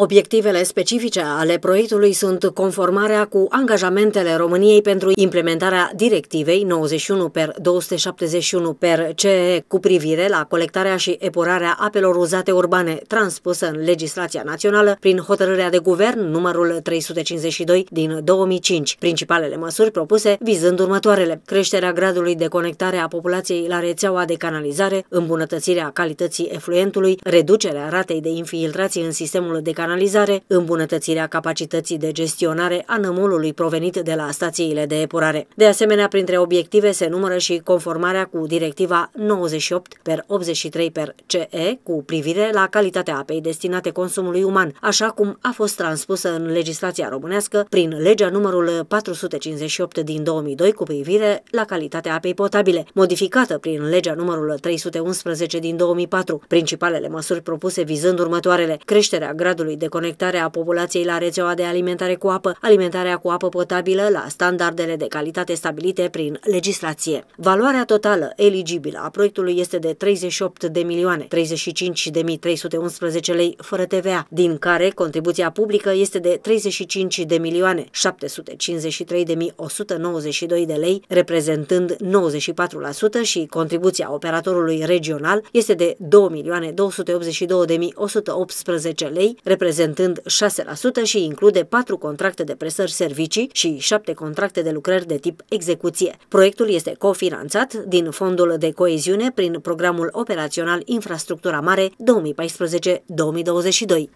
Obiectivele specifice ale proiectului sunt conformarea cu angajamentele României pentru implementarea directivei 91 per 271 per CE cu privire la colectarea și epurarea apelor uzate urbane transpusă în legislația națională prin hotărârea de guvern numărul 352 din 2005. Principalele măsuri propuse vizând următoarele: creșterea gradului de conectare a populației la rețeaua de canalizare, îmbunătățirea calității efluentului, reducerea ratei de infiltrație în sistemul de canalizare canalizare, îmbunătățirea capacității de gestionare a nămolului provenit de la stațiile de epurare. De asemenea, printre obiective se numără și conformarea cu directiva 98 per 83 per CE cu privire la calitatea apei destinate consumului uman, așa cum a fost transpusă în legislația românească prin legea numărul 458 din 2002 cu privire la calitatea apei potabile, modificată prin legea numărul 311 din 2004. Principalele măsuri propuse vizând următoarele: creșterea gradului de conectare a populației la rețeaua de alimentare cu apă, alimentarea cu apă potabilă la standardele de calitate stabilite prin legislație. Valoarea totală eligibilă a proiectului este de 38 de milioane, 35.311 lei fără TVA, din care contribuția publică este de 35 de milioane, 753.192 de lei, reprezentând 94% și contribuția operatorului regional este de 2.282.118 lei, reprezentând reprezentând 6% și include 4 contracte de presări servicii și 7 contracte de lucrări de tip execuție. Proiectul este cofinanțat din Fondul de Coeziune prin Programul Operațional Infrastructura Mare 2014-2022.